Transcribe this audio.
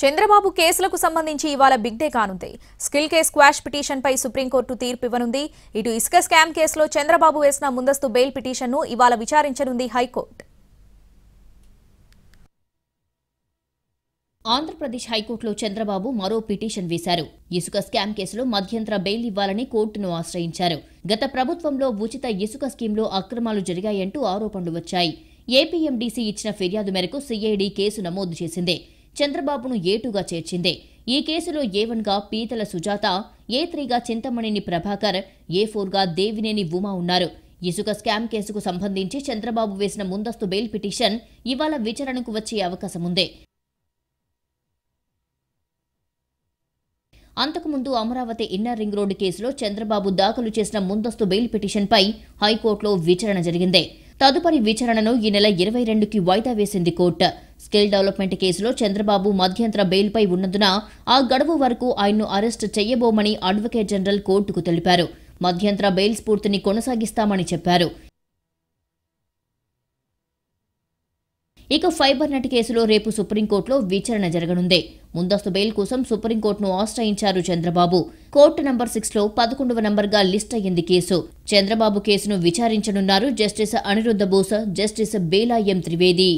చంద్రబాబు కేసులకు సంబంధించి ఇవాళ బిగ్ డే కానుంది స్కిల్ కేసు క్వాష్ పిటిషన్పై సుప్రీంకోర్టు తీర్పు ఇవ్వనుంది ఇటు ఇసుక స్కామ్ కేసులో చంద్రబాబు వేసిన ముందస్తు బెయిల్ పిటిషన్ను ఇవాళ విచారించనుంది హైకోర్టు ఆంధ్రప్రదేశ్ హైకోర్టులో చంద్రబాబు మరో పిటిషన్ వేశారు ఇసుక స్కామ్ కేసులో మధ్యంతర బెయిల్ ఇవ్వాలని కోర్టును ఆశ్రయించారు గత ప్రభుత్వంలో ఉచిత ఇసుక స్కీమ్లో అక్రమాలు జరిగాయంటూ ఆరోపణలు వచ్చాయి ఏపీఎండీసీ ఇచ్చిన ఫిర్యాదు మేరకు సీఐడి కేసు నమోదు చేసిందే చంద్రబాబును ఏటుగా చేర్చింది ఈ కేసులో ఏ వన్గా పీతల సుజాత ఏ త్రీగా చింతమణిని ప్రభాకర్ ఏ ఫోర్గా దేవినేని ఉమా ఉన్నారు ఇసుక స్కామ్ కేసుకు సంబంధించి చంద్రబాబు వేసిన ముందస్తు బెయిల్ పిటిషన్ ఇవాళ విచారణకు వచ్చే అవకాశముంది అంతకుముందు అమరావతి ఇన్నర్ రింగ్ రోడ్డు కేసులో చంద్రబాబు దాఖలు చేసిన ముందస్తు బెయిల్ పిటిషన్పై హైకోర్టులో విచారణ జరిగింది తదుపరి విచారణను ఈ నెల ఇరవై రెండుకి వాయిదా వేసింది కోర్టు స్కిల్ డెవలప్మెంట్ కేసులో చంద్రబాబు మధ్యంతర బెయిల్పై ఉన్నందున ఆ గడువు వరకు ఆయన్ను అరెస్ట్ చేయబోమని అడ్వకేట్ జనరల్ కోర్టుకు తెలిపారు మధ్యంతర బెయిల్ స్ఫూర్తిని కొనసాగిస్తామని చెప్పారు ఇక ఫైబర్ నెట్ కేసులో రేపు సుప్రీంకోర్టులో విచారణ జరగనుంది ముందస్తు బెయిల్ కోసం సుప్రీంకోర్టును ఆశ్రయించారు చంద్రబాబు కోర్టు నంబర్ సిక్స్ లో పదకొండవ నంబర్గా లిస్ట్ అయ్యింది కేసు చంద్రబాబు కేసును విచారించనున్నారు justice Aniruddha Bose justice M Trivedi